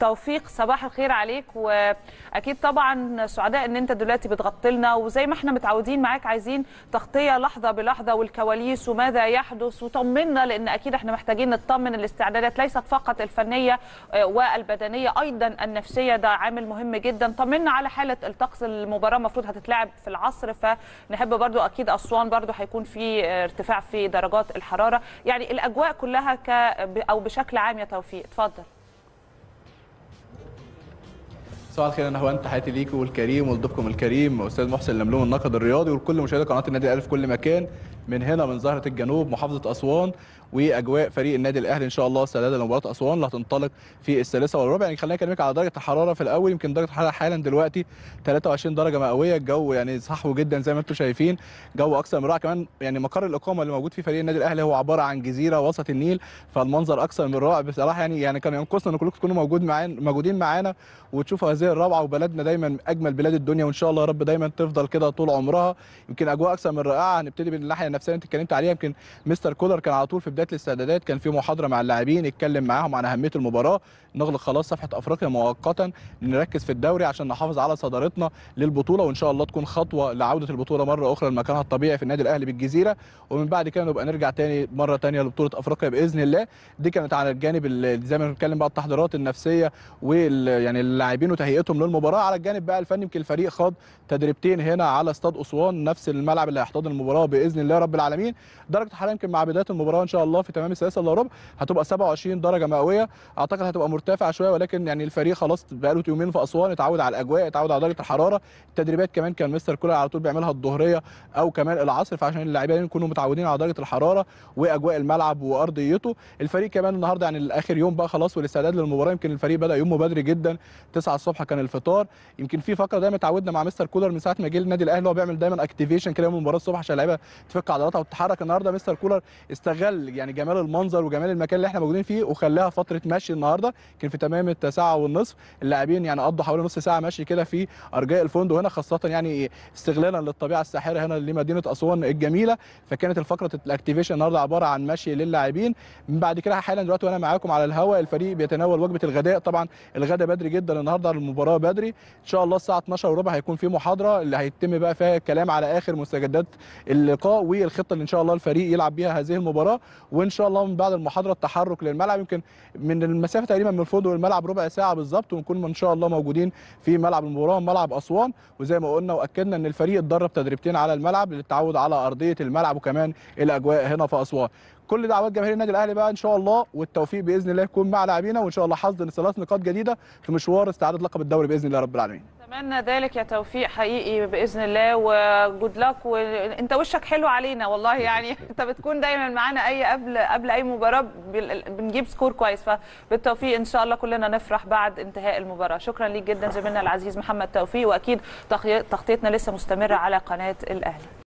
توفيق صباح الخير عليك واكيد طبعا سعداء ان انت دلوقتي بتغطي لنا وزي ما احنا متعودين معاك عايزين تغطيه لحظه بلحظه والكواليس وماذا يحدث وطمنا لان اكيد احنا محتاجين نطمن الاستعدادات ليست فقط الفنيه آه، والبدنيه ايضا النفسيه ده عامل مهم جدا طمنا على حاله الطقس المباراه المفروض هتتلعب في العصر فنحب برضو اكيد اسوان برضو هيكون في ارتفاع في درجات الحراره يعني الاجواء كلها ك او بشكل عام يا توفيق اتفضل صباح الخير انا هو انت حياتي ليكم والكريم ولضيفكم الكريم استاذ محسن لملوم الناقد الرياضي ولكل مشاهدي قناه النادي الاهلي في كل مكان من هنا من زهره الجنوب محافظه اسوان واجواء فريق النادي الاهلي ان شاء الله استعدادا لمباراه اسوان اللي هتنطلق في الثالثه والربع يعني خليني اكلمك على درجه الحراره في الاول يمكن درجه الحراره حالا دلوقتي 23 درجه مئويه الجو يعني صحو جدا زي ما انتم شايفين جو اكثر من رائع كمان يعني مقر الاقامه اللي موجود فيه فريق النادي الاهلي هو عباره عن جزيره وسط النيل فالمنظر اكثر من رائع بصراحه يعني يعني كان ينقصنا ان كلكم تكونوا موجود معانا موجودين معانا وتشوفوا هذه الروعه وبلدنا دايما اجمل بلاد الدنيا وان شاء الله يا رب دايما تفضل كده طول عمرها يمكن اجواء اكثر من رائعه هنبتدي بالناحيه النفسيه اللي انت اتكلمت عليها يمكن مستر كولر كان على طول في بدايه الاستعدادات كان في محاضره مع اللاعبين اتكلم معاهم عن اهميه المباراه نغلق خلاص صفحه افريقيا مؤقتا نركز في الدوري عشان نحافظ على صدارتنا للبطوله وان شاء الله تكون خطوه لعوده البطوله مره اخرى لمكانها الطبيعي في النادي الاهلي بالجزيره ومن بعد كده نبقى نرجع تاني مره تانيه لبطوله افريقيا باذن الله دي كانت على الجانب زي ما بنتكلم بقى التحضيرات النفسيه وال يعني اللاعبين وتهيئتهم للمباراه على الجانب بقى الفني يمكن الفريق خاض تدريبتين هنا على استاد اسوان نفس الملعب اللي هيحتضن المباراه باذن الله رب رب العالمين درجه الحراره يمكن مع بدايه المباراه ان شاء الله في تمام السادسه الا ربع هتبقى 27 درجه مئويه اعتقد هتبقى مرتفعه شويه ولكن يعني الفريق خلاص بقاله يومين في اسوان اتعود على الاجواء اتعود على درجه الحراره التدريبات كمان كان مستر كولر على طول بيعملها الظهريه او كمان العصر فعشان اللاعبين يكونوا متعودين على درجه الحراره واجواء الملعب وارضيته الفريق كمان النهارده يعني اخر يوم بقى خلاص والاستعداد للمباراه يمكن الفريق بدا يومه بدري جدا 9 الصبح كان الفطار يمكن في فقره دايما اتعودنا مع مستر كولر من ساعه ما جه النادي الاهلي هو بيعمل دايما اكتيفيشن كده يوم المباراه الصبح عشان اللعيبه تفك بتشق عضلاتها وتتحرك النهارده مستر كولر استغل يعني جمال المنظر وجمال المكان اللي احنا موجودين فيه وخلاها فتره مشي النهارده كان في تمام الساعه والنصف اللاعبين يعني قضوا حوالي نص ساعه مشي كده في ارجاء الفندق هنا خاصه يعني استغلالا للطبيعه الساحره هنا لمدينه اسوان الجميله فكانت الفقره الاكتيفيشن النهارده عباره عن مشي للاعبين بعد كده حالا دلوقتي وانا معاكم على الهواء الفريق بيتناول وجبه الغداء طبعا الغداء بدري جدا النهارده المباراه بدري ان شاء الله الساعه 12 وربع هيكون في محاضره اللي هيتم بقى فيها الكلام على اخر مستجدات اللقاء والخطه الخطه اللي ان شاء الله الفريق يلعب بيها هذه المباراه وان شاء الله من بعد المحاضره التحرك للملعب يمكن من المسافه تقريبا من الفندق والملعب ربع ساعه بالظبط ونكون ان شاء الله موجودين في ملعب المباراه ملعب اسوان وزي ما قلنا واكدنا ان الفريق اتدرب تدريبتين على الملعب للتعود على ارضيه الملعب وكمان الاجواء هنا في اسوان كل دعوات جماهير النادي الاهلي بقى ان شاء الله والتوفيق باذن الله يكون مع لاعبينا وان شاء الله حظ ثلاث نقاط جديده في مشوار استعاده لقب الدوري باذن الله رب العالمين اتمنى ذلك يا توفيق حقيقي باذن الله وجود لك وانت وشك حلو علينا والله يعني انت بتكون دايما معانا اي قبل قبل اي مباراه بنجيب سكور كويس فبالتوفيق ان شاء الله كلنا نفرح بعد انتهاء المباراه شكرا ليك جدا زميلنا العزيز محمد توفيق واكيد تغطيتنا لسه مستمره على قناه الاهلي